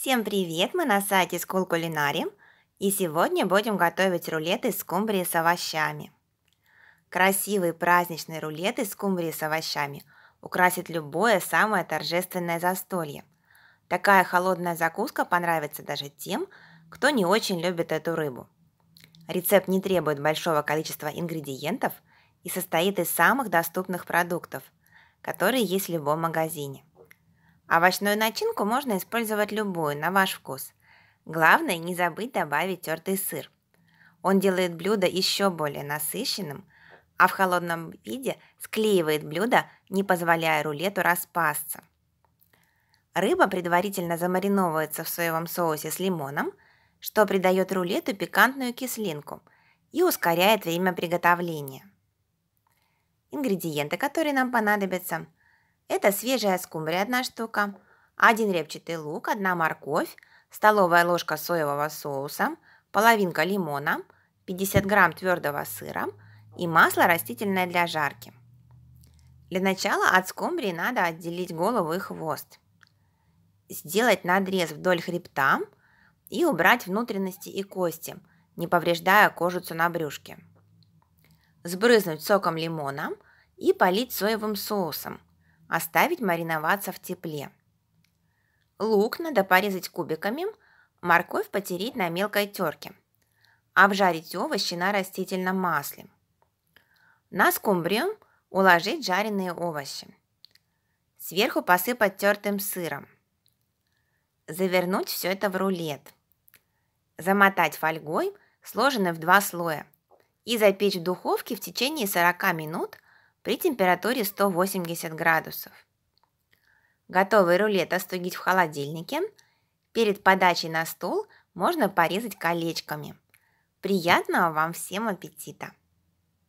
Всем привет! Мы на сайте School Culinary и сегодня будем готовить рулет из скумбрии с овощами. Красивый праздничный рулет из скумбрии с овощами украсит любое самое торжественное застолье. Такая холодная закуска понравится даже тем, кто не очень любит эту рыбу. Рецепт не требует большого количества ингредиентов и состоит из самых доступных продуктов, которые есть в любом магазине. Овощную начинку можно использовать любую, на ваш вкус. Главное не забыть добавить тертый сыр. Он делает блюдо еще более насыщенным, а в холодном виде склеивает блюдо, не позволяя рулету распасться. Рыба предварительно замариновывается в соевом соусе с лимоном, что придает рулету пикантную кислинку и ускоряет время приготовления. Ингредиенты, которые нам понадобятся – это свежая скумбрия одна штука, один репчатый лук, одна морковь, столовая ложка соевого соуса, половинка лимона, 50 грамм твердого сыра и масло растительное для жарки. Для начала от скумбрии надо отделить голову и хвост. Сделать надрез вдоль хребта и убрать внутренности и кости, не повреждая кожицу на брюшке. Сбрызнуть соком лимона и полить соевым соусом – оставить мариноваться в тепле. Лук надо порезать кубиками, морковь потереть на мелкой терке. Обжарить овощи на растительном масле. На скумбрию уложить жареные овощи. Сверху посыпать тертым сыром. Завернуть все это в рулет. Замотать фольгой, сложенной в два слоя, и запечь в духовке в течение 40 минут – при температуре 180 градусов. Готовый рулет остудить в холодильнике. Перед подачей на стол можно порезать колечками. Приятного вам всем аппетита!